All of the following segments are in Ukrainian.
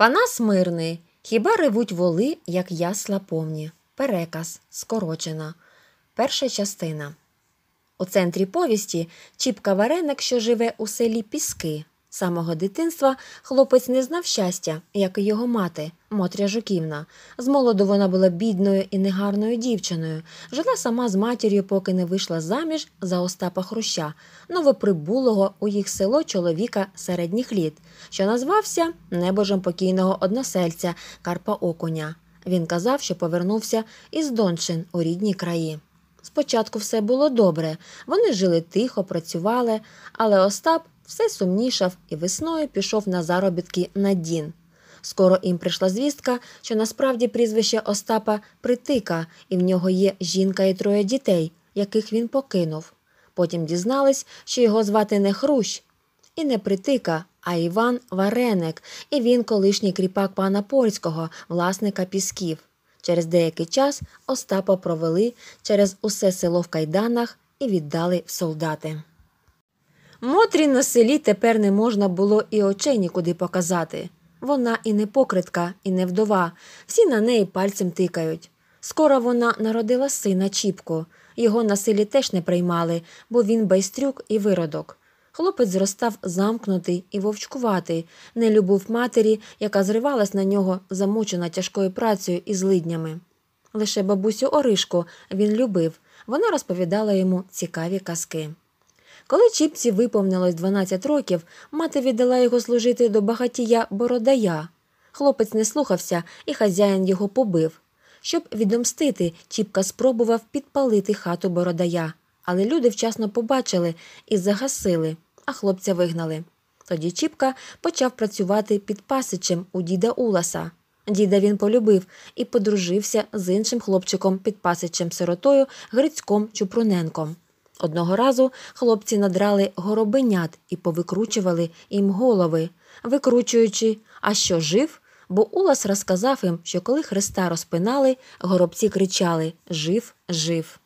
Панас мирний, хіба ревуть воли, як ясла повні. Переказ скорочена. Перша частина. У центрі повісті Чіпка Вареник, що живе у селі Піски, самого дитинства хлопець не знав щастя, як і його мати, Мотря Жуківна. З молоду вона була бідною і негарною дівчиною, жила сама з матір'ю, поки не вийшла заміж за Остапа Хруща, новоприбулого у їх село чоловіка середніх літ, що назвався небожем покійного односельця Карпа Окуня. Він казав, що повернувся із Дончин у рідні краї. Спочатку все було добре, вони жили тихо, працювали, але Остап все сумнішав і весною пішов на заробітки на Дін. Скоро їм прийшла звістка, що насправді прізвище Остапа притика, і в нього є жінка і троє дітей, яких він покинув. Потім дізнались, що його звати не Хрущ і не притика, а Іван Вареник, і він колишній кріпак пана польського, власника Пісків. Через деякий час Остапа провели через усе село в Кайданах і віддали в солдати. Мотрі на селі тепер не можна було і очей нікуди показати. Вона і не покритка, і не вдова. Всі на неї пальцем тикають. Скоро вона народила сина Чіпко. Його на селі теж не приймали, бо він байстрюк і виродок. Хлопець зростав замкнутий і вовчкуватий, не любив матері, яка зривалась на нього, замучена тяжкою працею і злиднями. Лише бабусю Оришко він любив. Вона розповідала йому цікаві казки. Коли Чіпці виповнилось 12 років, мати віддала його служити до багатія бородая. Хлопець не слухався, і хазяїн його побив. Щоб відомстити, Чіпка спробував підпалити хату бородая, але люди вчасно побачили і загасили, а хлопця вигнали. Тоді Чіпка почав працювати під пасичем у діда Уласа. Діда він полюбив і подружився з іншим хлопчиком під пасичем сиротою Грицьком Чупруненком. Одного разу хлопці надрали горобенят і повикручували їм голови, викручуючи, а що жив, бо Улас розказав їм, що коли Христа розпинали, горобці кричали Жив, жив.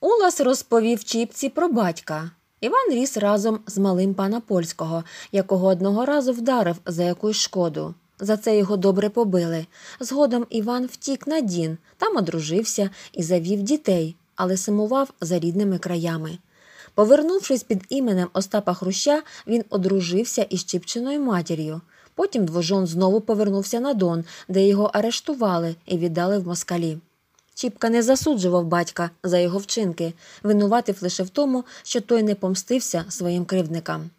Улас розповів Чіпці про батька. Іван ріс разом з малим пана польського, якого одного разу вдарив за якусь шкоду. За це його добре побили. Згодом Іван втік на Дін, там одружився і завів дітей але симував за рідними краями. Повернувшись під іменем Остапа Хруща, він одружився із Чіпчиною матір'ю. Потім двожон знову повернувся на Дон, де його арештували і віддали в москалі. Чіпка не засуджував батька за його вчинки, винуватив лише в тому, що той не помстився своїм кривдникам.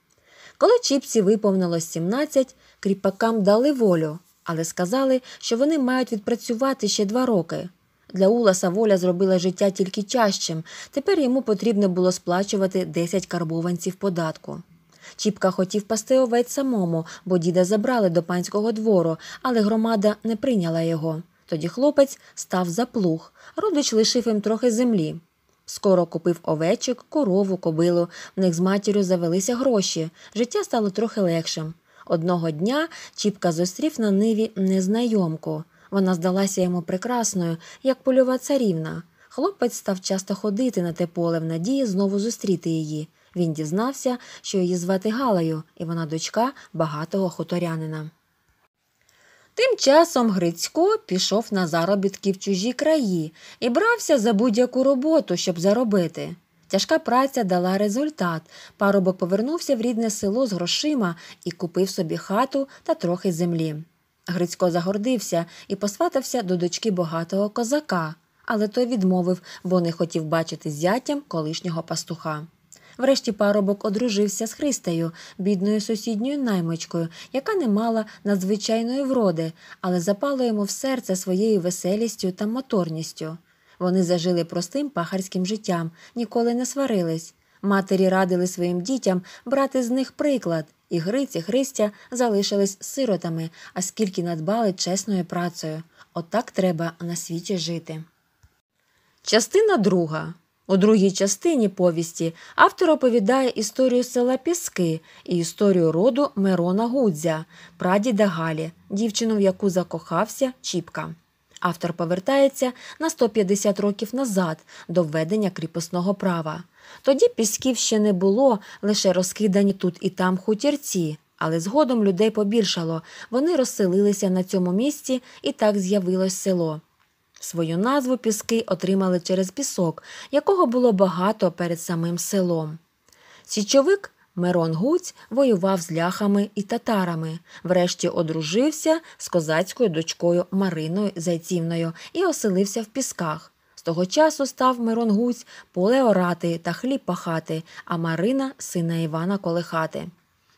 Коли Чіпці виповнилось 17, кріпакам дали волю, але сказали, що вони мають відпрацювати ще два роки. Для Уласа воля зробила життя тільки чащим, Тепер йому потрібно було сплачувати 10 карбованців податку. Чіпка хотів пасти овець самому, бо діда забрали до панського двору, але громада не прийняла його. Тоді хлопець став за плуг. Родич лишив їм трохи землі. Скоро купив овечок, корову, кобилу. В них з матір'ю завелися гроші. Життя стало трохи легшим. Одного дня Чіпка зустрів на ниві незнайомку. Вона здалася йому прекрасною, як польова царівна. Хлопець став часто ходити на те поле в надії знову зустріти її. Він дізнався, що її звати Галею, і вона дочка багатого хуторянина. Тим часом Грицько пішов на заробітки в чужі краї і брався за будь-яку роботу, щоб заробити. Тяжка праця дала результат. Парубок повернувся в рідне село з грошима і купив собі хату та трохи землі. Грицько загордився і посватався до дочки богатого козака, але той відмовив, бо не хотів бачити зятям колишнього пастуха. Врешті парубок одружився з Христею, бідною сусідньою наймичкою, яка не мала надзвичайної вроди, але запало йому в серце своєю веселістю та моторністю. Вони зажили простим пахарським життям, ніколи не сварились. Матері радили своїм дітям брати з них приклад і Гриць Христя залишились сиротами, а скільки надбали чесною працею. Отак треба на світі жити. Частина друга. У другій частині повісті автор оповідає історію села Піски і історію роду Мирона Гудзя, прадіда Галі, дівчину, в яку закохався Чіпка. Автор повертається на 150 років назад до введення кріпосного права. Тоді пісків ще не було, лише розкидані тут і там хутірці, але згодом людей побільшало, вони розселилися на цьому місці і так з'явилось село. Свою назву піски отримали через пісок, якого було багато перед самим селом. Січовик Мирон Гуць воював з ляхами і татарами, врешті одружився з козацькою дочкою Мариною Зайцівною і оселився в Пісках того часу став Мирон Гуць поле орати та хліб пахати, а Марина сина Івана колихати.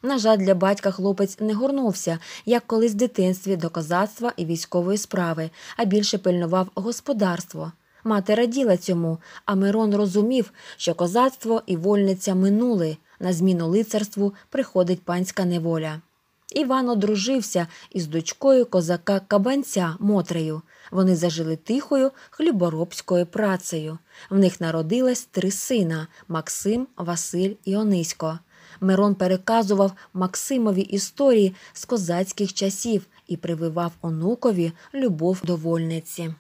На жаль, для батька хлопець не горнувся, як колись в дитинстві до козацтва і військової справи, а більше пильнував господарство. Мати раділа цьому, а Мирон розумів, що козацтво і вольниця минули. На зміну лицарству приходить панська неволя. Іван одружився із дочкою козака Кабанця Мотрею. Вони зажили тихою хліборобською працею. В них народилось три сина Максим, Василь і Онисько. Мирон переказував Максимові історії з козацьких часів і прививав онукові любов до вольниці.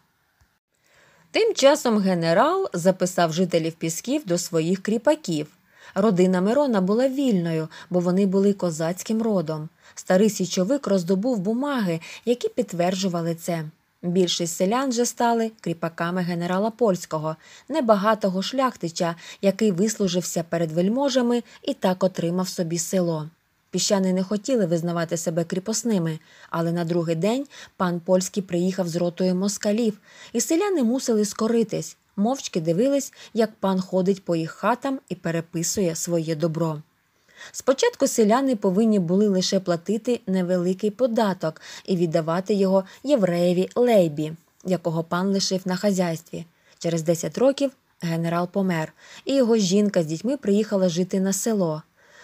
Тим часом генерал записав жителів Пісків до своїх кріпаків. Родина Мирона була вільною, бо вони були козацьким родом. Старий січовик роздобув бумаги, які підтверджували це. Більшість селян же стали кріпаками генерала польського, небагатого шляхтича, який вислужився перед вельможами і так отримав собі село. Піщани не хотіли визнавати себе кріпосними, але на другий день пан польський приїхав з ротою москалів, і селяни мусили скоритись, мовчки дивились, як пан ходить по їх хатам і переписує своє добро. Спочатку селяни повинні були лише платити невеликий податок і віддавати його євреєві лейбі, якого пан лишив на хазяйстві. Через 10 років генерал помер, і його жінка з дітьми приїхала жити на село.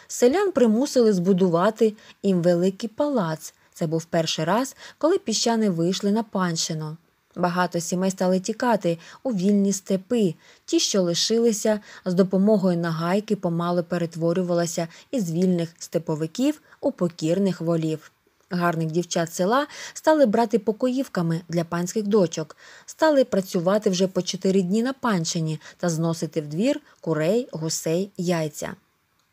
Селян примусили збудувати їм великий палац. Це був перший раз, коли піщани вийшли на панщину. Багато сімей стали тікати у вільні степи. Ті, що лишилися, з допомогою нагайки помало перетворювалися із вільних степовиків у покірних волів. Гарних дівчат села стали брати покоївками для панських дочок, стали працювати вже по чотири дні на панщині та зносити в двір курей, гусей, яйця.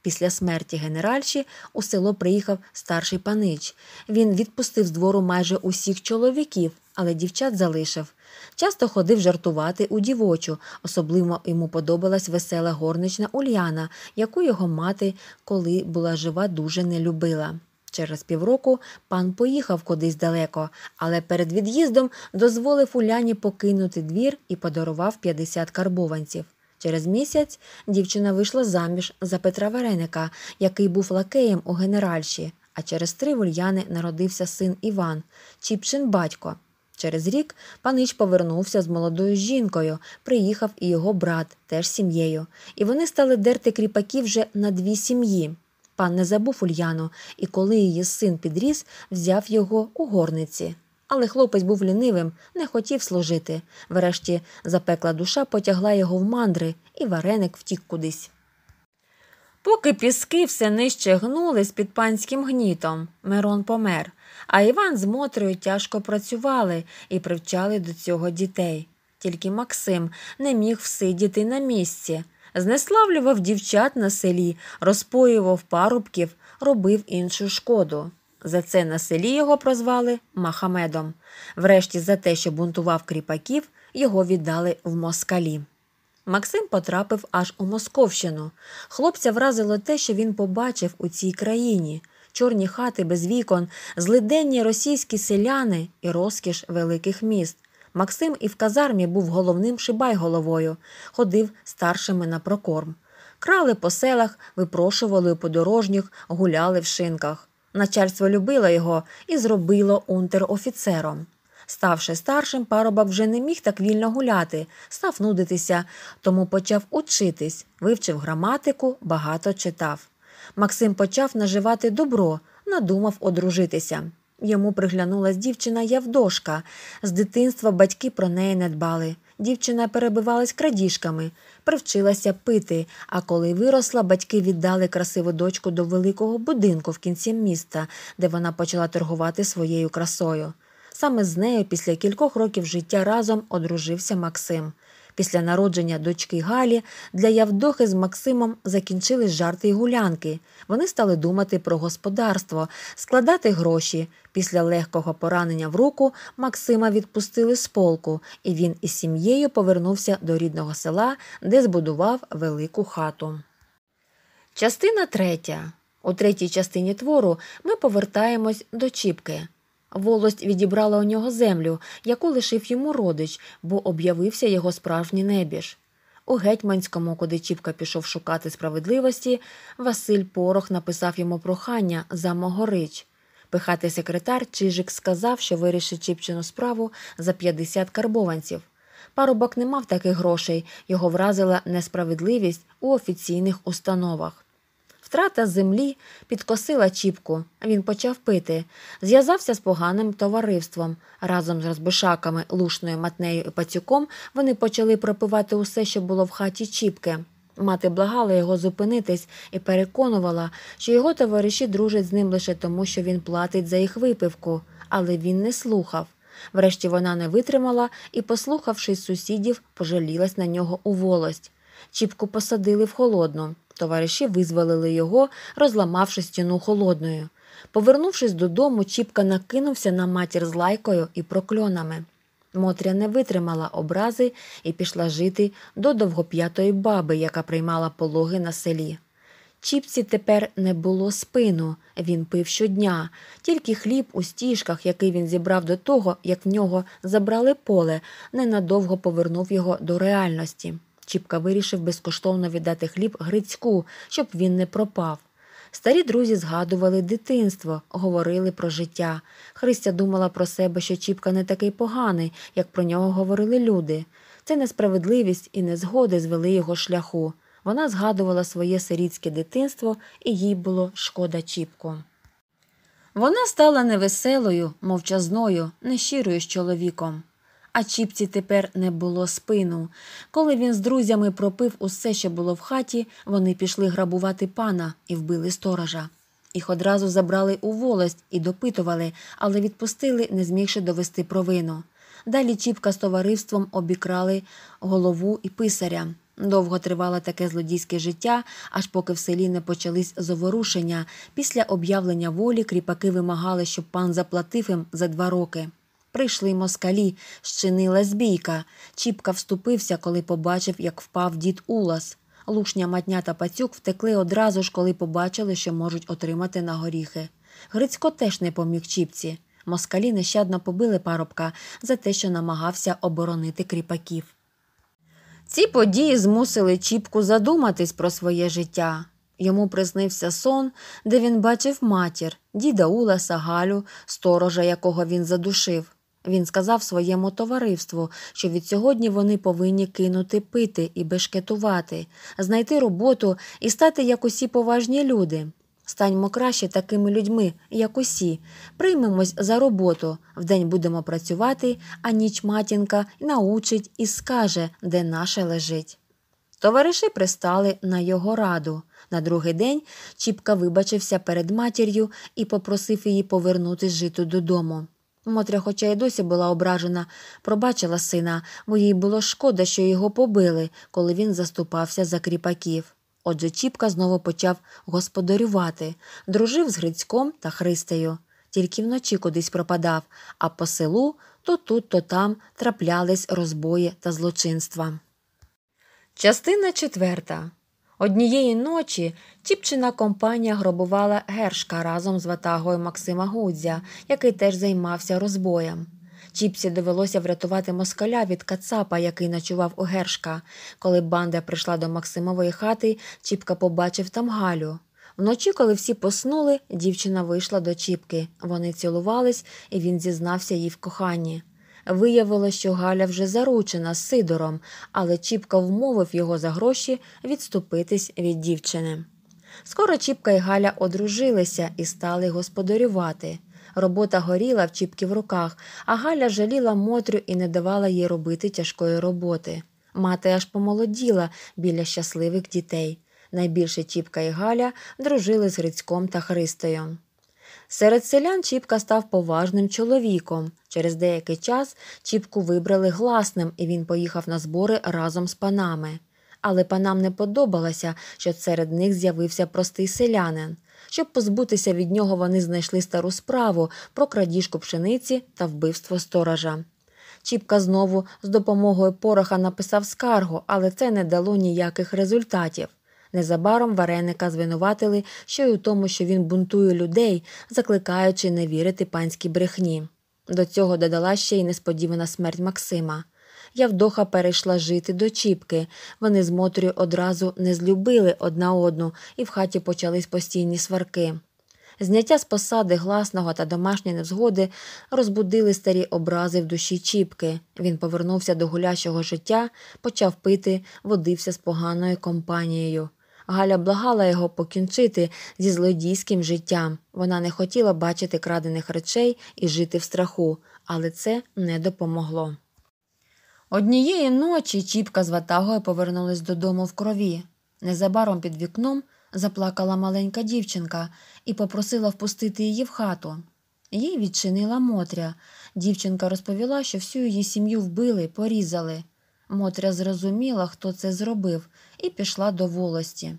Після смерті генеральші у село приїхав старший панич. Він відпустив з двору майже усіх чоловіків, але дівчат залишив. Часто ходив жартувати у дівочу, особливо йому подобалась весела горнична Ульяна, яку його мати, коли була жива, дуже не любила. Через півроку пан поїхав кудись далеко, але перед від'їздом дозволив Уляні покинути двір і подарував 50 карбованців. Через місяць дівчина вийшла заміж за Петра Вареника, який був лакеєм у генеральші, а через три в Ульяни народився син Іван, Чіпчин батько. Через рік панич повернувся з молодою жінкою, приїхав і його брат, теж сім'єю, і вони стали дерти кріпаки вже на дві сім'ї. Пан не забув Ульяну, і коли її син підріс, взяв його у горниці але хлопець був лінивим, не хотів служити. Врешті запекла душа потягла його в мандри, і вареник втік кудись. Поки піски все нижче гнули з під панським гнітом, Мирон помер, а Іван з Мотрею тяжко працювали і привчали до цього дітей. Тільки Максим не міг всидіти на місці, знеславлював дівчат на селі, розпоював парубків, робив іншу шкоду. За це на селі його прозвали Махамедом. Врешті, за те, що бунтував кріпаків, його віддали в москалі. Максим потрапив аж у Московщину. Хлопця вразило те, що він побачив у цій країні чорні хати без вікон, злиденні російські селяни і розкіш великих міст. Максим і в казармі був головним шибайголовою, ходив старшими на прокорм. Крали по селах, випрошували у подорожніх, гуляли в шинках. Начальство любило його і зробило унтер-офіцером. Ставши старшим, парубок вже не міг так вільно гуляти, став нудитися, тому почав учитись, вивчив граматику, багато читав. Максим почав наживати добро, надумав одружитися. Йому приглянулась дівчина Явдошка. З дитинства батьки про неї не дбали дівчина перебивалась крадіжками, привчилася пити, а коли виросла, батьки віддали красиву дочку до великого будинку в кінці міста, де вона почала торгувати своєю красою. Саме з нею після кількох років життя разом одружився Максим. Після народження дочки Галі для Явдохи з Максимом закінчились жарти й гулянки. Вони стали думати про господарство, складати гроші. Після легкого поранення в руку Максима відпустили з полку, і він із сім'єю повернувся до рідного села, де збудував велику хату. Частина третя. У третій частині твору ми повертаємось до Чіпки. Волость відібрала у нього землю, яку лишив йому родич, бо об'явився його справжній небіж. У гетьманському, куди Чіпка пішов шукати справедливості, Василь Порох написав йому прохання за Могорич. Пихатий секретар Чижик сказав, що вирішить Чіпчину справу за 50 карбованців. Парубок не мав таких грошей, його вразила несправедливість у офіційних установах. Страта землі підкосила Чіпку, він почав пити, зв'язався з поганим товариством. Разом з розбишаками, лушною матнею і пацюком вони почали пропивати усе, що було в хаті Чіпки. Мати благала його зупинитись і переконувала, що його товариші дружать з ним лише тому, що він платить за їх випивку, але він не слухав. Врешті вона не витримала і, послухавшись сусідів, пожалілась на нього у волость. Чіпку посадили в холодну. Товариші визволили його, розламавши стіну холодною. Повернувшись додому, Чіпка накинувся на матір з лайкою і прокльонами. Мотря не витримала образи і пішла жити до довгоп'ятої баби, яка приймала пологи на селі. Чіпці тепер не було спину, він пив щодня, тільки хліб у стіжках, який він зібрав до того, як в нього забрали поле, ненадовго повернув його до реальності. Чіпка вирішив безкоштовно віддати хліб Грицьку, щоб він не пропав. Старі друзі згадували дитинство, говорили про життя. Христя думала про себе, що Чіпка не такий поганий, як про нього говорили люди. Це несправедливість і незгоди звели його шляху. Вона згадувала своє сирітське дитинство, і їй було шкода Чіпку. Вона стала невеселою, мовчазною, нещирою з чоловіком а Чіпці тепер не було спину. Коли він з друзями пропив усе, що було в хаті, вони пішли грабувати пана і вбили сторожа. Їх одразу забрали у волость і допитували, але відпустили, не змігши довести провину. Далі Чіпка з товариством обікрали голову і писаря. Довго тривало таке злодійське життя, аж поки в селі не почались заворушення. Після об'явлення волі кріпаки вимагали, щоб пан заплатив їм за два роки. Прийшли москалі, щинила збійка. Чіпка вступився, коли побачив, як впав дід Улас. Лушня матня та пацюк втекли одразу ж, коли побачили, що можуть отримати на горіхи. Грицько теж не поміг Чіпці. Москалі нещадно побили парубка за те, що намагався оборонити кріпаків. Ці події змусили Чіпку задуматись про своє життя. Йому приснився сон, де він бачив матір, діда Уласа Галю, сторожа, якого він задушив. Він сказав своєму товариству, що від сьогодні вони повинні кинути пити і бешкетувати, знайти роботу і стати як усі поважні люди. Станьмо краще такими людьми, як усі. Приймемось за роботу. Вдень будемо працювати, а ніч матінка научить і скаже, де наше лежить. Товариші пристали на його раду. На другий день Чіпка вибачився перед матір'ю і попросив її повернути житу додому. Мотря, хоча й досі була ображена, пробачила сина, бо їй було шкода, що його побили, коли він заступався за кріпаків. Отже, Чіпка знову почав господарювати, дружив з Грицьком та Христею. Тільки вночі кудись пропадав, а по селу то тут, то там траплялись розбої та злочинства. Частина четверта Однієї ночі Чіпчина компанія грабувала гершка разом з ватагою Максима Гудзя, який теж займався розбоєм. Чіпсі довелося врятувати москаля від кацапа, який ночував у гершка. Коли банда прийшла до Максимової хати, Чіпка побачив там Галю. Вночі, коли всі поснули, дівчина вийшла до Чіпки. Вони цілувались, і він зізнався їй в коханні. Виявила, що Галя вже заручена з Сидором, але Чіпка вмовив його за гроші відступитись від дівчини. Скоро Чіпка і Галя одружилися і стали господарювати. Робота горіла в Чіпки в руках, а Галя жаліла Мотрю і не давала їй робити тяжкої роботи. Мати аж помолоділа біля щасливих дітей. Найбільше Чіпка і Галя дружили з Грицьком та Христою. Серед селян Чіпка став поважним чоловіком. Через деякий час Чіпку вибрали гласним, і він поїхав на збори разом з панами. Але панам не подобалося, що серед них з'явився простий селянин. Щоб позбутися від нього, вони знайшли стару справу про крадіжку пшениці та вбивство сторожа. Чіпка знову з допомогою Пороха написав скаргу, але це не дало ніяких результатів. Незабаром вареника звинуватили ще й у тому, що він бунтує людей, закликаючи не вірити панській брехні. До цього додала ще й несподівана смерть Максима. Явдоха перейшла жити до Чіпки. Вони з Мотрою одразу не злюбили одна одну, і в хаті почались постійні сварки. Зняття з посади гласного та домашні невзгоди розбудили старі образи в душі Чіпки. Він повернувся до гулящого життя, почав пити, водився з поганою компанією. Галя благала його покінчити зі злодійським життям. Вона не хотіла бачити крадених речей і жити в страху, але це не допомогло. Однієї ночі Чіпка з ватагою повернулись додому в крові. Незабаром під вікном заплакала маленька дівчинка і попросила впустити її в хату. Їй відчинила Мотря. Дівчинка розповіла, що всю її сім'ю вбили, порізали. Мотря зрозуміла, хто це зробив, і пішла до волості.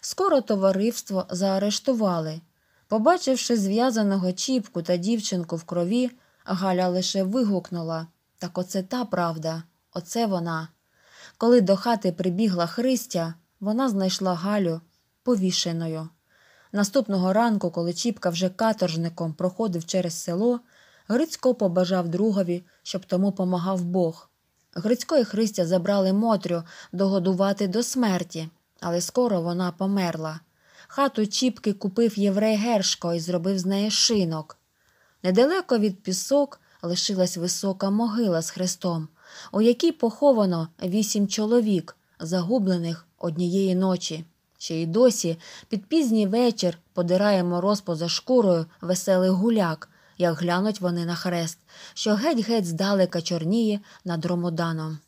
Скоро товариство заарештували. Побачивши зв'язаного Чіпку та дівчинку в крові, Галя лише вигукнула так оце та правда, оце вона. Коли до хати прибігла Христя, вона знайшла Галю повішеною. Наступного ранку, коли Чіпка вже каторжником проходив через село, Грицько побажав другові, щоб тому помагав Бог. Грицько і Христя забрали Мотрю догодувати до смерті, але скоро вона померла. Хату Чіпки купив єврей Гершко і зробив з неї шинок. Недалеко від пісок лишилась висока могила з Христом, у якій поховано вісім чоловік, загублених однієї ночі. Ще й досі під пізній вечір подирає мороз поза шкурою веселий гуляк, як глянуть вони на хрест, що геть-геть здалека чорніє над Ромоданом.